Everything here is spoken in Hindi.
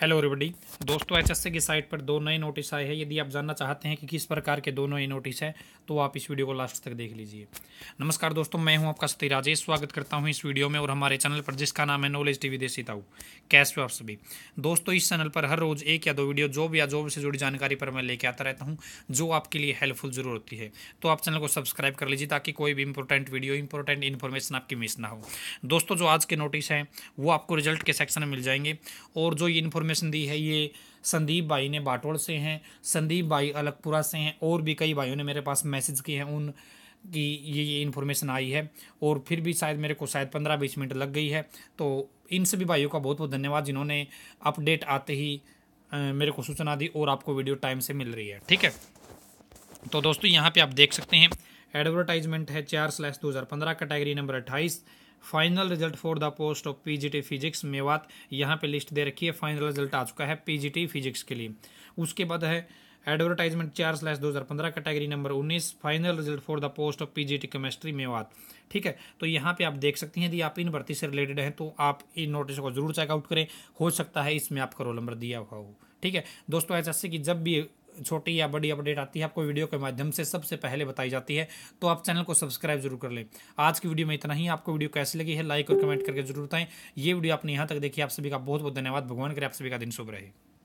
हेलो एवरीबडी दोस्तों एचएससी की साइट पर दो नए नोटिस आए हैं यदि आप जानना चाहते हैं कि किस प्रकार के दो नए नोटिस हैं तो आप इस वीडियो को लास्ट तक देख लीजिए नमस्कार दोस्तों मैं हूं आपका सती राजेश स्वागत करता हूं इस वीडियो में और हमारे चैनल पर जिसका नाम है नॉलेज टीवी देसी ताऊ कैश वे आप सभी दोस्तों इस चैनल पर हर रोज़ एक या दो वीडियो जॉब या जॉब से जुड़ी जानकारी पर मैं लेके आता रहता हूँ जो आपके लिए हेल्पफुल जरूर होती है तो आप चैनल को सब्सक्राइब कर लीजिए ताकि कोई भी इंपॉर्टेंट वीडियो इंपॉर्टेंट इन्फॉर्मेशन आपकी मिस ना हो दोस्तों जो आज के नोटिस हैं वो आपको रिजल्ट के सेक्शन में मिल जाएंगे और जो ये इन्फॉर्मेशन दी है ये संदीप भाई ने बाटोड़ से हैं संदीप भाई अलगपुरा से हैं और भी कई भाइयों ने मेरे पास मैसेज किए हैं उन कि ये ये इन्फॉर्मेशन आई है और फिर भी शायद मेरे को शायद पंद्रह बीस मिनट लग गई है तो इन सभी भाइयों का बहुत बहुत धन्यवाद जिन्होंने अपडेट आते ही मेरे को सूचना दी और आपको वीडियो टाइम से मिल रही है ठीक है तो दोस्तों यहाँ पे आप देख सकते हैं एडवर्टाइजमेंट है चार स्लैश दो हज़ार पंद्रह कैटेगरी नंबर अट्ठाईस final result for the post of PGT physics Mewat यहाँ पे लिस्ट दे रखी है फाइनल रिजल्ट आ चुका है पीजीटी फिजिक्स के लिए उसके बाद है एडवर्टाइजमेंट चार स्लैश दो हज़ार पंद्रह कैटेगरी नंबर उन्नीस final result for the post of PGT chemistry Mewat ठीक है तो यहाँ पे आप देख सकती हैं यदि आप इन भर्ती से रिलेटेड हैं तो आप इन नोटिस को जरूर चेकआउट करें हो सकता है इसमें आपका रोल नंबर दिया हुआ हो ठीक है दोस्तों ऐसा कि जब भी छोटी या बड़ी अपडेट आती है आपको वीडियो के माध्यम से सबसे पहले बताई जाती है तो आप चैनल को सब्सक्राइब जरूर कर लें आज की वीडियो में इतना ही आपको वीडियो कैसी लगी है लाइक और कमेंट करके जरूर बताएं ये वीडियो आपने यहाँ तक देखिए आप सभी का बहुत बहुत धन्यवाद भगवान करे आप सभी का दिन शुभ रहे